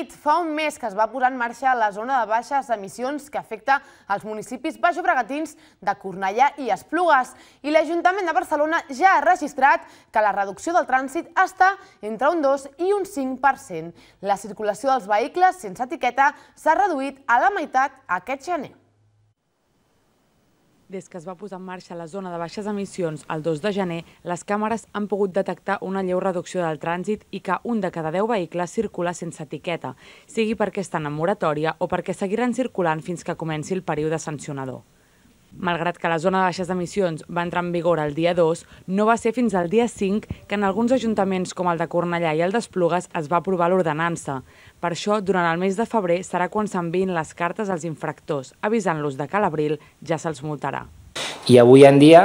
nit. Fa un mes que es va posar en marxa la zona de baixes emissions que afecta els municipis baixobregatins de Cornellà i Esplugues. I l'Ajuntament de Barcelona ja ha registrat que la reducció del trànsit està entre un 2 i un 5%. La circulació dels vehicles sense etiqueta s'ha reduït a la meitat aquest gener. Des que es va posar en marxa la zona de baixes emissions el 2 de gener, les càmeres han pogut detectar una lleu reducció del trànsit i que un de cada 10 vehicles circula sense etiqueta, sigui perquè estan en moratòria o perquè seguiran circulant fins que comenci el període sancionador. Malgrat que la zona de baixes emissions va entrar en vigor el dia 2, no va ser fins al dia 5 que en alguns ajuntaments com el de Cornellà i el d'Esplugues es va aprovar l'ordenança. Per això, durant el mes de febrer serà quan s'envien les cartes als infractors, avisant-los de que a l'abril ja se'ls multarà. I avui en dia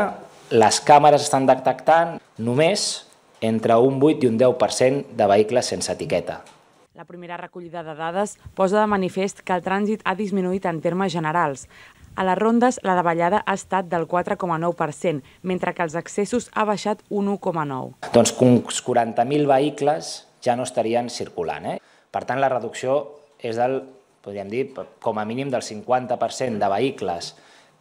les càmeres estan detectant només entre un 8 i un 10% de vehicles sense etiqueta. La primera recollida de dades posa de manifest que el trànsit ha disminuït en termes generals. A les rondes, la davallada ha estat del 4,9%, mentre que els accessos ha baixat un 1,9%. Doncs uns 40.000 vehicles ja no estarien circulant. Eh? Per tant, la reducció és del, podríem dir, com a mínim del 50% de vehicles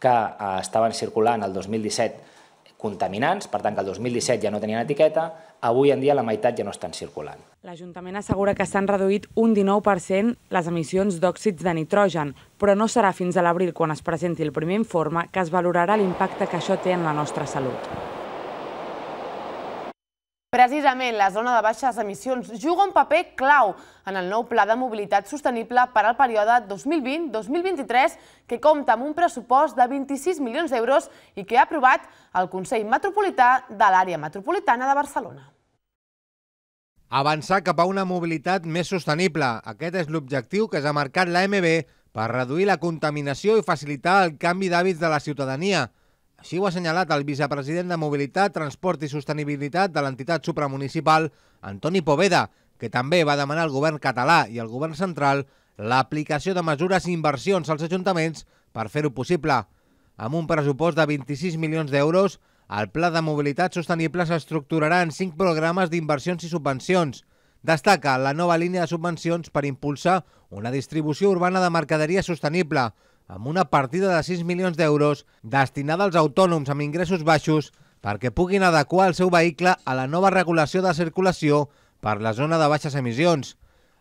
que eh, estaven circulant el 2017 contaminants, per tant que el 2017 ja no tenien etiqueta, avui en dia la meitat ja no estan circulant. L'Ajuntament assegura que s'han reduït un 19% les emissions d'òxids de nitrogen, però no serà fins a l'abril quan es presenti el primer informe que es valorarà l'impacte que això té en la nostra salut. Precisament la zona de baixes emissions juga un paper clau en el nou Pla de Mobilitat Sostenible per al període 2020-2023, que compta amb un pressupost de 26 milions d'euros i que ha aprovat el Consell Metropolità de l'Àrea Metropolitana de Barcelona. Avançar cap a una mobilitat més sostenible. Aquest és l'objectiu que s'ha marcat l'AMB per reduir la contaminació i facilitar el canvi d'hàbits de la ciutadania. Així ho ha assenyalat el vicepresident de Mobilitat, Transport i Sostenibilitat de l'entitat supramunicipal, Antoni Poveda, que també va demanar al govern català i al govern central l'aplicació de mesures i inversions als ajuntaments per fer-ho possible. Amb un pressupost de 26 milions d'euros, el Pla de Mobilitat Sostenible s'estructurarà en 5 programes d'inversions i subvencions. Destaca la nova línia de subvencions per impulsar una distribució urbana de mercaderia sostenible, amb una partida de 6 milions d'euros destinada als autònoms amb ingressos baixos perquè puguin adequar el seu vehicle a la nova regulació de circulació per la zona de baixes emissions.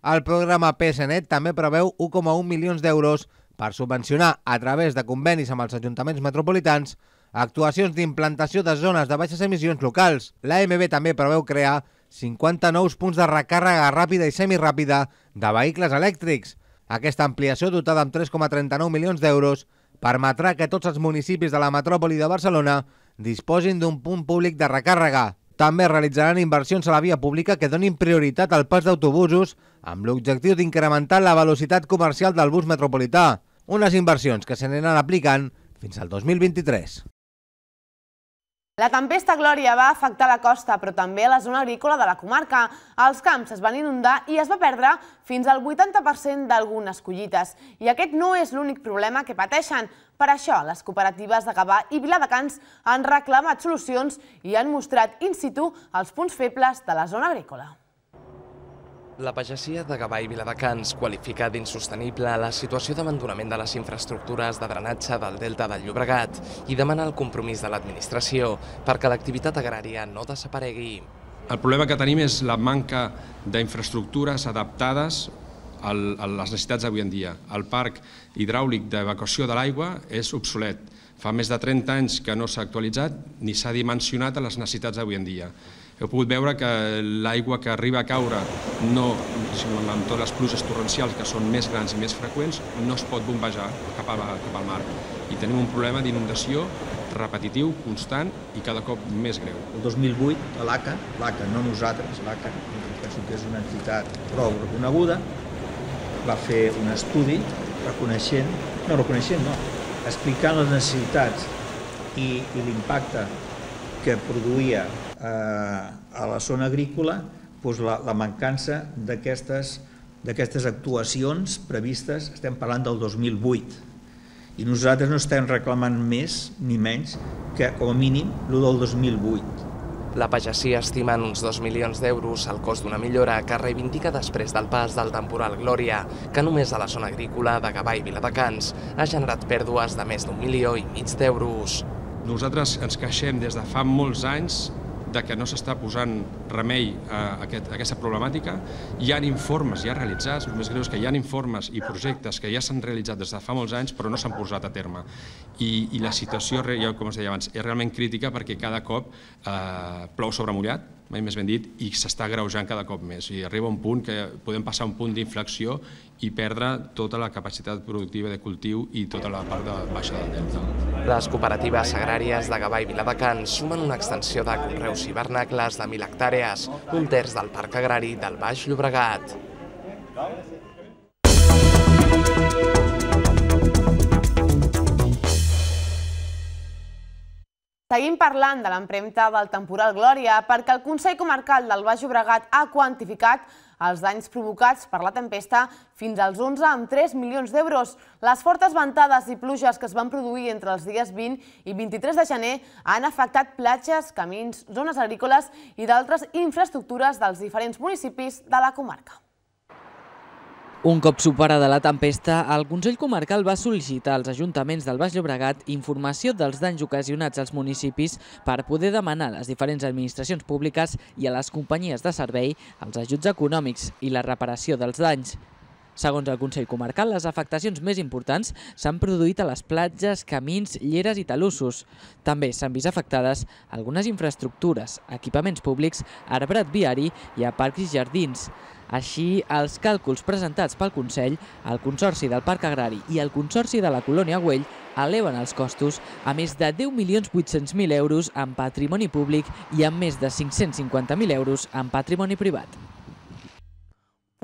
El programa PSNet també preveu 1,1 milions d'euros per subvencionar, a través de convenis amb els ajuntaments metropolitans, actuacions d'implantació de zones de baixes emissions locals. L'AMB també preveu crear 50 nous punts de recàrrega ràpida i semiràpida de vehicles elèctrics, aquesta ampliació, dotada amb 3,39 milions d'euros, permetrà que tots els municipis de la metròpoli de Barcelona disposin d'un punt públic de recàrrega. També realitzaran inversions a la via pública que donin prioritat al pas d'autobusos amb l'objectiu d'incrementar la velocitat comercial del bus metropolità, unes inversions que s'aniran aplicant fins al 2023. La tempesta Glòria va afectar la costa, però també la zona agrícola de la comarca. Els camps es van inundar i es va perdre fins al 80% d'algunes collites. I aquest no és l'únic problema que pateixen. Per això, les cooperatives de Gavà i Viladecans han reclamat solucions i han mostrat in situ els punts febles de la zona agrícola. La pagesia de Gavà i Viladecans qualifica d'insostenible la situació d'abandonament de les infraestructures de drenatge del delta del Llobregat i demana el compromís de l'administració perquè l'activitat agrària no desaparegui. El problema que tenim és la manca d'infraestructures adaptades a les necessitats d'avui en dia. El parc hidràulic d'evacuació de l'aigua és obsolet. Fa més de 30 anys que no s'ha actualitzat ni s'ha dimensionat a les necessitats d'avui en dia. Heu pogut veure que l'aigua que arriba a caure, no, sinó amb totes les pluses torrencials que són més grans i més freqüents, no es pot bombejar cap, a, cap al mar. I tenim un problema d'inundació repetitiu, constant i cada cop més greu. El 2008, l'ACA, l'ACA, no nosaltres, l'ACA, penso que és una entitat prou reconeguda, va fer un estudi reconeixent, no reconeixent, no, explicant les necessitats i, i l'impacte que produïa Eh, a la zona agrícola doncs la, la mancança d'aquestes actuacions previstes, estem parlant del 2008, i nosaltres no estem reclamant més ni menys que, com a mínim, el del 2008. La pagesia estima en uns 2 milions d'euros el cost d'una millora que reivindica després del pas del temporal Glòria, que només a la zona agrícola de Gavà i Viladecans ha generat pèrdues de més d'un milió i mig d'euros. Nosaltres ens queixem des de fa molts anys de que no s'està posant remei a, aquest, a aquesta problemàtica. Hi ha informes ja realitzats, el més greu és que hi ha informes i projectes que ja s'han realitzat des de fa molts anys però no s'han posat a terme. I, i la situació, ja com es deia abans, és realment crítica perquè cada cop eh, plou sobre mullat, mai més ben dit, i s'està greujant cada cop més. I arriba un punt que podem passar un punt d'inflexió i perdre tota la capacitat productiva de cultiu i tota la part de baixa del delta. Les cooperatives agràries de Gavà i Viladecans sumen una extensió de conreus hivernacles de 1.000 hectàrees, un terç del parc agrari del Baix Llobregat. Seguim parlant de l'empremta del temporal Glòria perquè el Consell Comarcal del Baix Obregat ha quantificat els danys provocats per la tempesta fins als 11,3 milions d'euros. Les fortes ventades i pluges que es van produir entre els dies 20 i 23 de gener han afectat platges, camins, zones agrícoles i d'altres infraestructures dels diferents municipis de la comarca. Un cop superada la tempesta, el Consell Comarcal va sol·licitar als ajuntaments del Baix Llobregat informació dels danys ocasionats als municipis per poder demanar a les diferents administracions públiques i a les companyies de servei els ajuts econòmics i la reparació dels danys. Segons el Consell Comarcal, les afectacions més importants s'han produït a les platges, camins, lleres i talussos. També s'han vist afectades algunes infraestructures, equipaments públics, arbrat viari i a parcs i jardins. Així, els càlculs presentats pel Consell, el Consorci del Parc Agrari i el Consorci de la Colònia Güell eleven els costos a més de 10.800.000 euros en patrimoni públic i a més de 550.000 euros en patrimoni privat.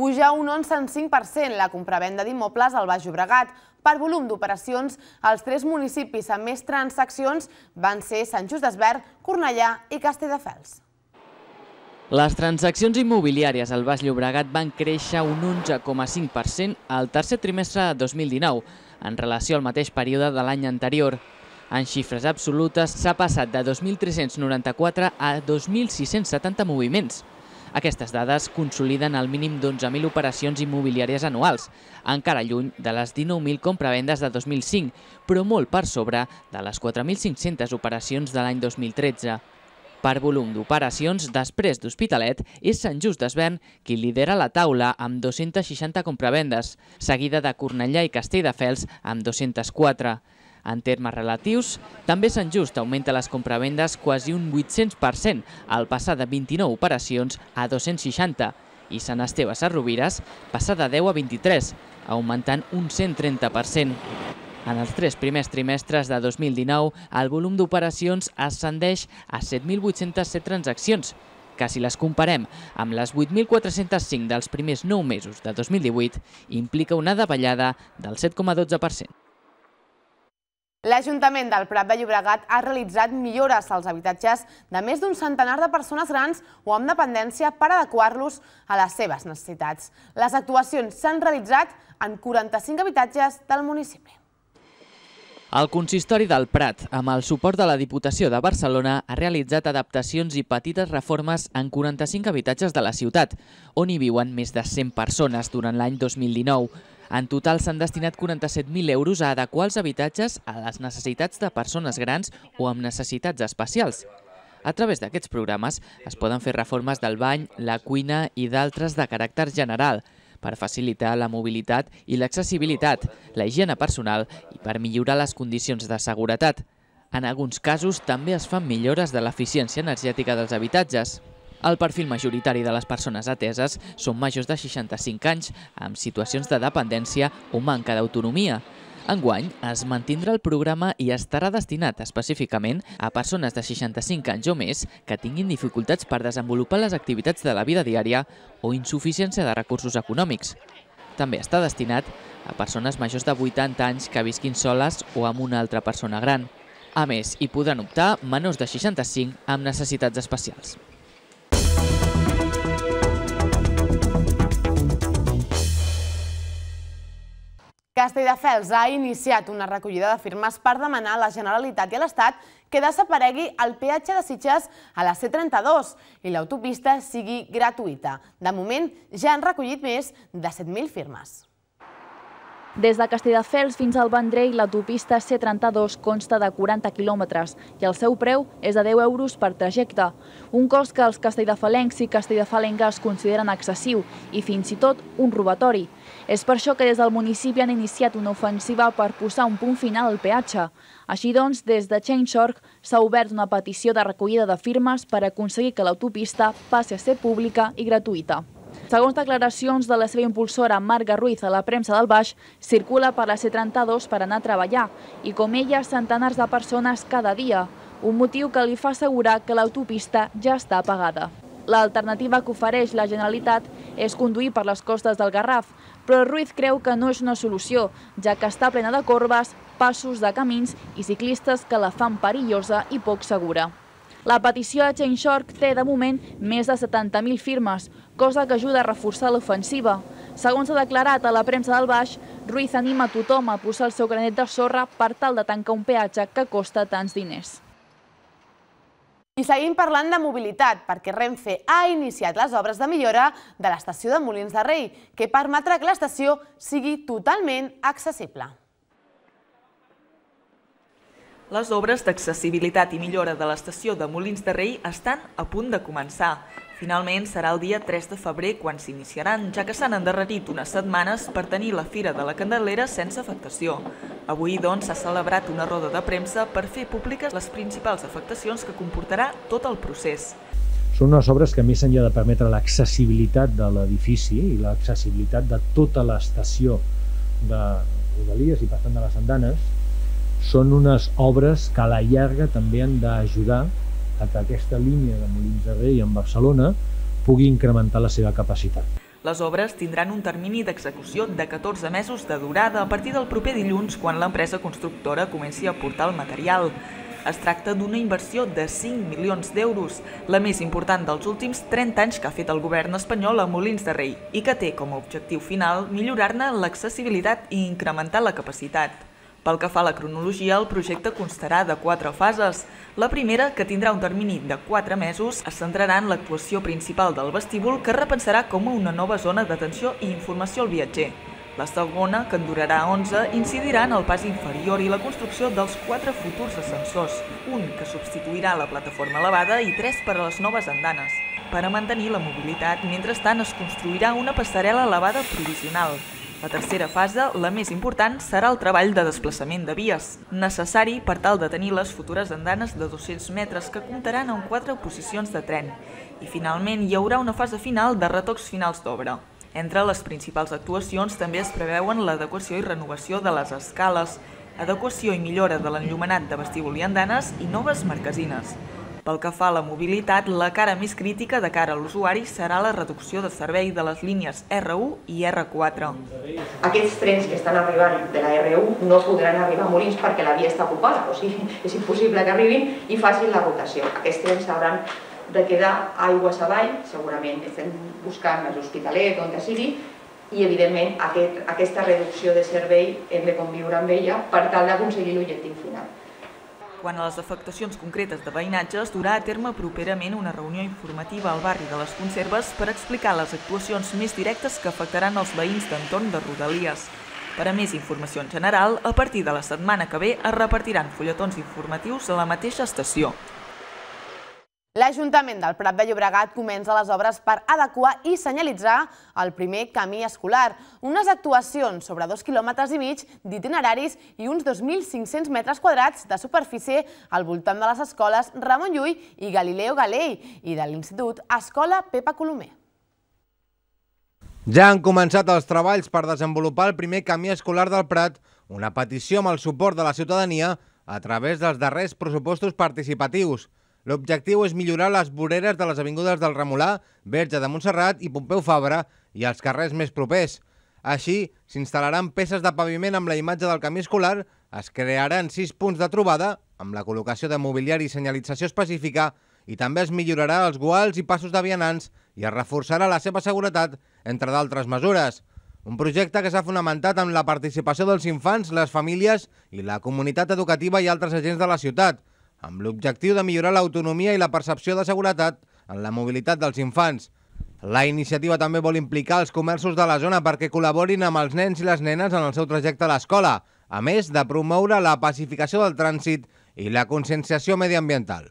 Puja un 11,5% la compravenda d'immobles al Baix Llobregat. Per volum d'operacions, els tres municipis amb més transaccions van ser Sant Just d'Esbert, Cornellà i Castelldefels. Les transaccions immobiliàries al Baix Llobregat van créixer un 11,5% al tercer trimestre de 2019, en relació al mateix període de l'any anterior. En xifres absolutes, s'ha passat de 2.394 a 2.670 moviments. Aquestes dades consoliden el mínim d'11.000 operacions immobiliàries anuals, encara lluny de les 19.000 compravendes de 2005, però molt per sobre de les 4.500 operacions de l'any 2013. Per volum d'operacions, després d'Hospitalet, és Sant Just d'Esvern qui lidera la taula amb 260 compravendes, seguida de Cornellà i Castelldefels amb 204. En termes relatius, també Sant Just augmenta les compravendes quasi un 800%, al passar de 29 operacions a 260, i Sant Esteve Sarrovires passa de 10 a 23, augmentant un 130%. En els tres primers trimestres de 2019, el volum d'operacions ascendeix a 7.807 transaccions, que si les comparem amb les 8.405 dels primers 9 mesos de 2018, implica una davallada del 7,12%. L'Ajuntament del Prat de Llobregat ha realitzat millores als habitatges de més d'un centenar de persones grans o amb dependència per adequar-los a les seves necessitats. Les actuacions s'han realitzat en 45 habitatges del municipi. El consistori del Prat, amb el suport de la Diputació de Barcelona, ha realitzat adaptacions i petites reformes en 45 habitatges de la ciutat, on hi viuen més de 100 persones durant l'any 2019. En total s'han destinat 47.000 euros a adequar els habitatges a les necessitats de persones grans o amb necessitats especials. A través d'aquests programes es poden fer reformes del bany, la cuina i d'altres de caràcter general, per facilitar la mobilitat i l'accessibilitat, la higiene personal i per millorar les condicions de seguretat. En alguns casos també es fan millores de l'eficiència energètica dels habitatges. El perfil majoritari de les persones ateses són majors de 65 anys, amb situacions de dependència o manca d'autonomia. Enguany es mantindrà el programa i estarà destinat específicament a persones de 65 anys o més que tinguin dificultats per desenvolupar les activitats de la vida diària o insuficiència de recursos econòmics. També està destinat a persones majors de 80 anys que visquin soles o amb una altra persona gran. A més, hi podran optar menors de 65 amb necessitats especials. Castelldefels ha iniciat una recollida de firmes per demanar a la Generalitat i a l'Estat que desaparegui el peatge de Sitges a la C32 i l'autopista sigui gratuïta. De moment, ja han recollit més de 7.000 firmes. Des de Castelldefels fins al Vendrell, l'autopista C32 consta de 40 quilòmetres i el seu preu és de 10 euros per trajecte. Un cost que els castelldefalencs i castelldefalengues consideren excessiu i fins i tot un robatori. És per això que des del municipi han iniciat una ofensiva per posar un punt final al peatge. Així doncs, des de Chainsorg s'ha obert una petició de recollida de firmes per aconseguir que l'autopista passi a ser pública i gratuïta. Segons declaracions de la seva impulsora Marga Ruiz a la premsa del Baix, circula per la C32 per anar a treballar i com ella centenars de persones cada dia, un motiu que li fa assegurar que l'autopista ja està apagada. L'alternativa que ofereix la Generalitat és conduir per les costes del Garraf, però Ruiz creu que no és una solució, ja que està plena de corbes, passos de camins i ciclistes que la fan perillosa i poc segura. La petició a Chain Shark té, de moment, més de 70.000 firmes, cosa que ajuda a reforçar l'ofensiva. Segons ha declarat a la premsa del Baix, Ruiz anima tothom a posar el seu granet de sorra per tal de tancar un peatge que costa tants diners. I seguim parlant de mobilitat, perquè Renfe ha iniciat les obres de millora de l'estació de Molins de Rei, que permetrà que l'estació sigui totalment accessible. Les obres d'accessibilitat i millora de l'estació de Molins de Rei estan a punt de començar. Finalment serà el dia 3 de febrer quan s'iniciaran, ja que s'han endarrerit unes setmanes per tenir la Fira de la Candelera sense afectació. Avui, doncs, s'ha celebrat una roda de premsa per fer públiques les principals afectacions que comportarà tot el procés. Són unes obres que, més enllà de permetre l'accessibilitat de l'edifici i l'accessibilitat de tota l'estació de Rodalies i, per tant, de les Andanes, són unes obres que a la llarga també han d'ajudar a que aquesta línia de Molins de Rei en Barcelona pugui incrementar la seva capacitat. Les obres tindran un termini d'execució de 14 mesos de durada a partir del proper dilluns quan l'empresa constructora comenci a portar el material. Es tracta d'una inversió de 5 milions d'euros, la més important dels últims 30 anys que ha fet el govern espanyol a Molins de Rei i que té com a objectiu final millorar-ne l'accessibilitat i incrementar la capacitat. Pel que fa a la cronologia, el projecte constarà de quatre fases. La primera, que tindrà un termini de quatre mesos, es centrarà en l'actuació principal del vestíbul que repensarà com a una nova zona d'atenció i informació al viatger. La segona, que en durarà 11, incidirà en el pas inferior i la construcció dels quatre futurs ascensors, un que substituirà la plataforma elevada i tres per a les noves andanes. Per a mantenir la mobilitat, mentrestant es construirà una passarel·la elevada provisional, la tercera fase, la més important, serà el treball de desplaçament de vies, necessari per tal de tenir les futures andanes de 200 metres que comptaran amb quatre posicions de tren. I finalment hi haurà una fase final de retocs finals d'obra. Entre les principals actuacions també es preveuen l'adequació i renovació de les escales, adequació i millora de l'enllumenat de vestíbul i andanes i noves marquesines. Pel que fa a la mobilitat, la cara més crítica de cara a l'usuari serà la reducció de servei de les línies R1 i R4. Aquests trens que estan arribant de la R1 no podran arribar a Molins perquè la via està ocupada, o sigui, és impossible que arribin i facin la rotació. Aquests trens s'hauran de quedar aigües avall, segurament estem buscant els hospitalers, on que sigui, i evidentment aquest, aquesta reducció de servei hem de conviure amb ella per tal d'aconseguir l'objectiu final quan a les afectacions concretes de veïnatge, es durà a terme properament una reunió informativa al barri de les Conserves per explicar les actuacions més directes que afectaran els veïns d'entorn de Rodalies. Per a més informació en general, a partir de la setmana que ve es repartiran fulletons informatius a la mateixa estació. L'Ajuntament del Prat de Llobregat comença les obres per adequar i senyalitzar el primer camí escolar, unes actuacions sobre 2 quilòmetres i mig d'itineraris i uns 2.500 metres quadrats de superfície al voltant de les escoles Ramon Llull i Galileo Galei i de l'Institut Escola Pepa Colomer. Ja han començat els treballs per desenvolupar el primer camí escolar del Prat, una petició amb el suport de la ciutadania a través dels darrers pressupostos participatius. L'objectiu és millorar les voreres de les avingudes del Remolà, Verge de Montserrat i Pompeu Fabra i els carrers més propers. Així, s'instal·laran peces de paviment amb la imatge del camí escolar, es crearan sis punts de trobada amb la col·locació de mobiliari i senyalització específica i també es millorarà els guals i passos de vianants i es reforçarà la seva seguretat, entre d'altres mesures. Un projecte que s'ha fonamentat amb la participació dels infants, les famílies i la comunitat educativa i altres agents de la ciutat – amb l'objectiu de millorar l'autonomia i la percepció de seguretat en la mobilitat dels infants. La iniciativa també vol implicar els comerços de la zona perquè col·laborin amb els nens i les nenes en el seu trajecte a l'escola, a més de promoure la pacificació del trànsit i la conscienciació mediambiental.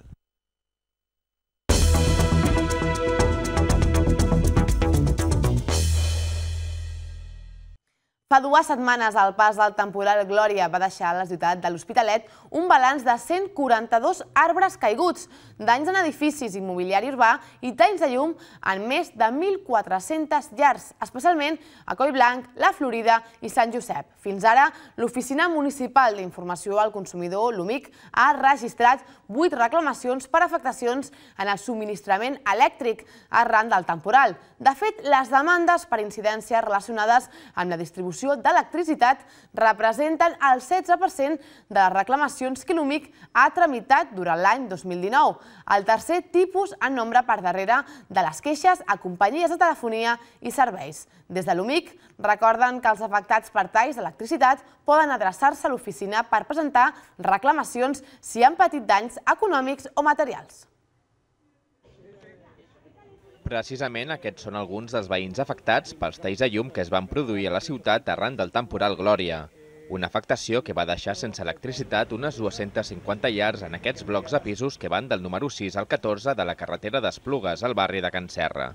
Fa dues setmanes el pas del temporal Glòria va deixar a la ciutat de l'Hospitalet un balanç de 142 arbres caiguts, danys en edificis, immobiliari urbà i talls de llum en més de 1.400 llars, especialment a Collblanc, La Florida i Sant Josep. Fins ara, l'Oficina Municipal d'Informació al Consumidor, l'UMIC, ha registrat 8 reclamacions per afectacions en el subministrament elèctric arran del temporal. De fet, les demandes per incidències relacionades amb la distribució distribució d'electricitat representen el 16% de les reclamacions que l'UMIC ha tramitat durant l'any 2019, el tercer tipus en nombre per darrere de les queixes a companyies de telefonia i serveis. Des de l'UMIC recorden que els afectats per talls d'electricitat poden adreçar-se a l'oficina per presentar reclamacions si han patit danys econòmics o materials. Precisament aquests són alguns dels veïns afectats pels talls de llum que es van produir a la ciutat arran del temporal Glòria. Una afectació que va deixar sense electricitat unes 250 llars en aquests blocs de pisos que van del número 6 al 14 de la carretera d'Esplugues al barri de Can Serra.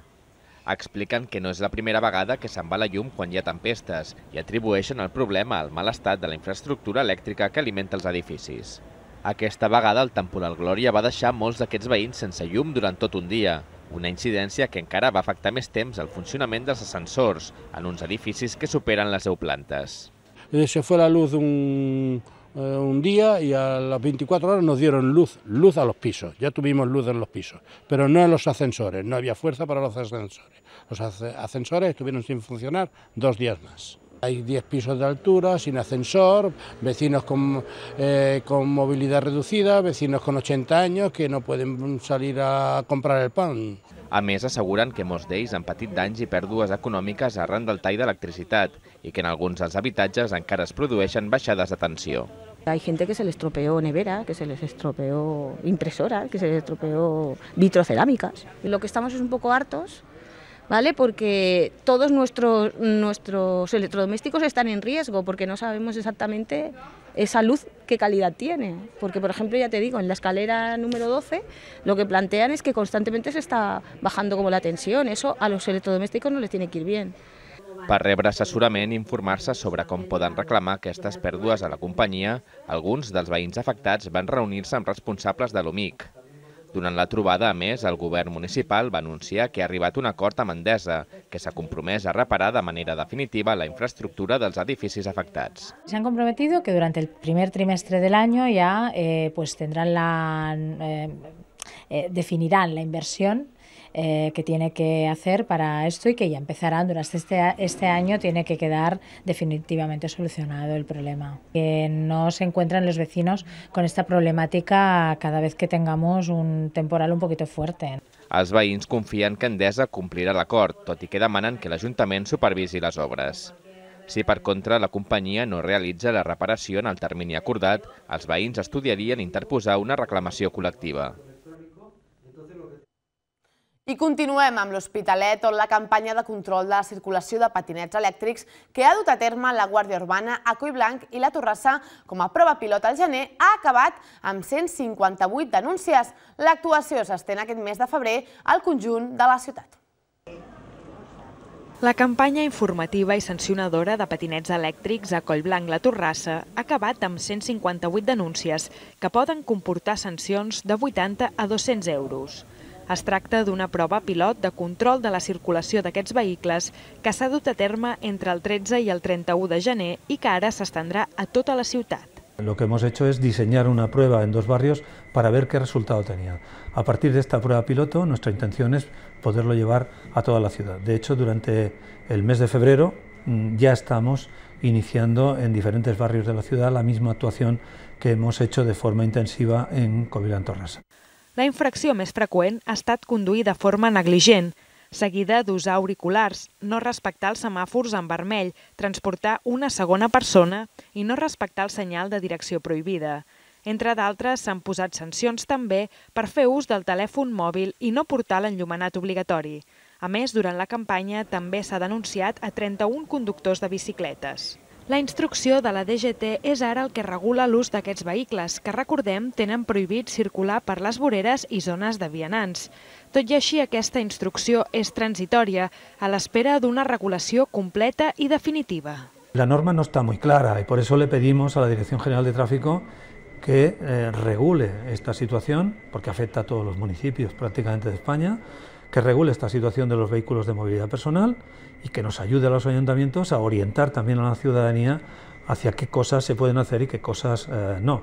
Expliquen que no és la primera vegada que se'n va la llum quan hi ha tempestes i atribueixen el problema al mal estat de la infraestructura elèctrica que alimenta els edificis. Aquesta vegada el temporal Glòria va deixar molts d'aquests veïns sense llum durant tot un dia, una incidència que encara va afectar més temps el funcionament dels ascensors en uns edificis que superen les 10 plantes. Se fue la luz un, eh, un día y a las 24 horas nos dieron luz, luz a los pisos, ya tuvimos luz en los pisos, pero no en los ascensores, no había fuerza para los ascensores. Los ascensores estuvieron sin funcionar dos días más. Hay 10 pisos de altura, sin ascensor, vecinos con, eh, con movilidad reducida, vecinos con 80 años que no pueden salir a comprar el pan. A més, asseguren que molts d'ells han patit danys i pèrdues econòmiques arran del tall d'electricitat i que en alguns dels habitatges encara es produeixen baixades de tensió. Hay gente que se les estropeó nevera, que se les estropeó impresora, que se les estropeó vitrocerámicas. Lo que estamos es un poco hartos ¿vale? Porque todos nuestros, nuestros electrodomésticos están en riesgo porque no sabemos exactamente esa luz qué calidad tiene. Porque, por ejemplo, ya te digo, en la escalera número 12 lo que plantean es que constantemente se está bajando como la tensión. Eso a los electrodomésticos no les tiene que ir bien. Para rebre assessorament informarse informar sobre cómo poden reclamar estas pèrdues a la compañía, algunos dels veïns afectats van reunir-se amb responsables de l'OMIC. Durant la trobada, a més, el govern municipal va anunciar que ha arribat un acord amb Endesa, que s'ha compromès a reparar de manera definitiva la infraestructura dels edificis afectats. S'han compromès que durant el primer trimestre de l'any ja eh, pues tindran la... Eh, eh, la inversión eh, que tiene que hacer para esto y que ya empezarán durante este, este año, tiene que quedar definitivamente solucionado el problema. Que no se encuentran los vecinos con esta problemática cada vez que tengamos un temporal un poquito fuerte. Els veïns confien que Endesa complirà l'acord, tot i que demanen que l'Ajuntament supervisi les obres. Si per contra la companyia no realitza la reparació en el termini acordat, els veïns estudiarien interposar una reclamació col·lectiva. I continuem amb l'Hospitalet, on la campanya de control de la circulació de patinets elèctrics que ha dut a terme la Guàrdia Urbana a Collblanc i la Torrassa com a prova pilot al gener ha acabat amb 158 denúncies. L'actuació s'estén aquest mes de febrer al conjunt de la ciutat. La campanya informativa i sancionadora de patinets elèctrics a Collblanc la Torrassa ha acabat amb 158 denúncies que poden comportar sancions de 80 a 200 euros. Es de una prova pilot de control de la circulació d'aquests vehicles que s'ha dut a terme entre el 13 y el 31 de gener y que ahora se s'estendrà a toda la ciutat. Lo que hemos hecho es diseñar una prueba en dos barrios para ver qué resultado tenía. A partir de esta prueba piloto, nuestra intención es poderlo llevar a toda la ciudad. De hecho, durante el mes de febrero mm, ya estamos iniciando en diferentes barrios de la ciudad la misma actuación que hemos hecho de forma intensiva en Covilán Torrasa. La infracció més freqüent ha estat conduir de forma negligent, seguida d'usar auriculars, no respectar els semàfors en vermell, transportar una segona persona i no respectar el senyal de direcció prohibida. Entre d'altres, s'han posat sancions també per fer ús del telèfon mòbil i no portar l'enllumenat obligatori. A més, durant la campanya també s'ha denunciat a 31 conductors de bicicletes. La instrucció de la DGT és ara el que regula l'ús d'aquests vehicles, que recordem tenen prohibit circular per les voreres i zones de vianants. Tot i així, aquesta instrucció és transitòria, a l'espera d'una regulació completa i definitiva. La norma no està molt clara i per això le pedimos a la Direcció General de Tràfic que eh, regule esta situación, porque afecta a todos los municipios prácticamente de España, que regule esta situación de los vehículos de movilidad personal y que nos ayude a los ayuntamientos a orientar también a la ciudadanía hacia qué cosas se pueden hacer y qué cosas eh, no.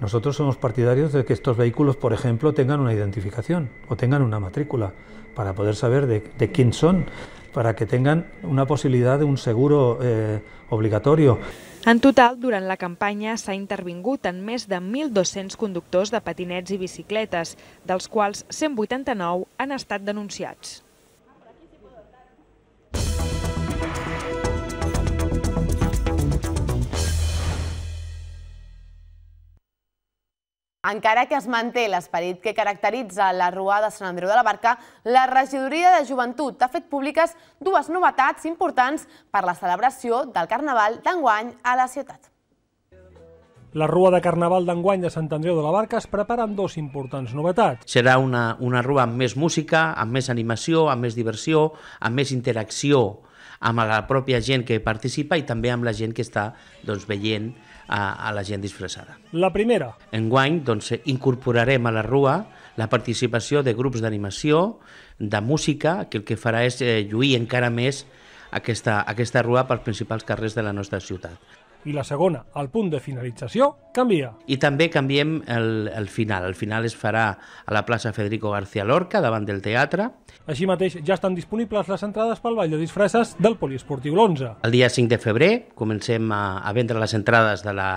Nosotros somos partidarios de que estos vehículos, por ejemplo, tengan una identificación o tengan una matrícula para poder saber de, quién son, para que tengan una posibilidad de un seguro eh, obligatorio. En total, durant la campanya s'ha intervingut en més de 1.200 conductors de patinets i bicicletes, dels quals 189 han estat denunciats. Encara que es manté l'esperit que caracteritza la Rua de Sant Andreu de la Barca, la regidoria de joventut ha fet públiques dues novetats importants per la celebració del Carnaval d'enguany a la ciutat. La Rua de Carnaval d'enguany de Sant Andreu de la Barca es prepara amb dos importants novetats. Serà una, una rua amb més música, amb més animació, amb més diversió, amb més interacció amb la pròpia gent que participa i també amb la gent que està doncs, veient a, a la gent disfressada. La primera. Enguany doncs, incorporarem a la rua la participació de grups d'animació, de música, que el que farà és eh, lluir encara més aquesta, aquesta rua pels principals carrers de la nostra ciutat i la segona, al punt de finalització, canvia. I també canviem el, el final. El final es farà a la plaça Federico García Lorca, davant del teatre. Així mateix, ja estan disponibles les entrades pel ball de disfresses del Poliesportiu l'11. El dia 5 de febrer comencem a, a vendre les entrades de la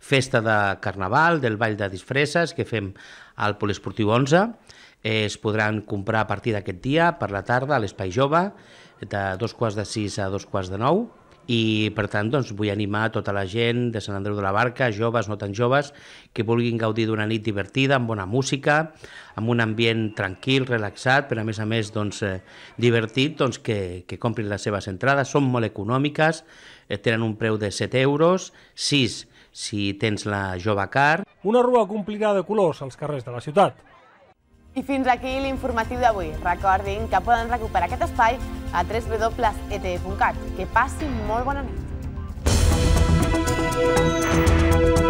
festa de Carnaval, del ball de disfresses que fem al Poliesportiu 11. Eh, es podran comprar a partir d'aquest dia, per la tarda, a l'Espai Jove, de dos quarts de sis a dos quarts de nou i per tant doncs, vull animar tota la gent de Sant Andreu de la Barca, joves, no tan joves, que vulguin gaudir d'una nit divertida, amb bona música, amb un ambient tranquil, relaxat, però a més a més doncs, eh, divertit, doncs, que, que comprin les seves entrades, són molt econòmiques, eh, tenen un preu de 7 euros, 6 si tens la jove car. Una rua complirà de colors als carrers de la ciutat. I fins aquí l'informatiu d'avui. Recordin que poden recuperar aquest espai a 3 b Que pasen Que pase muy Thank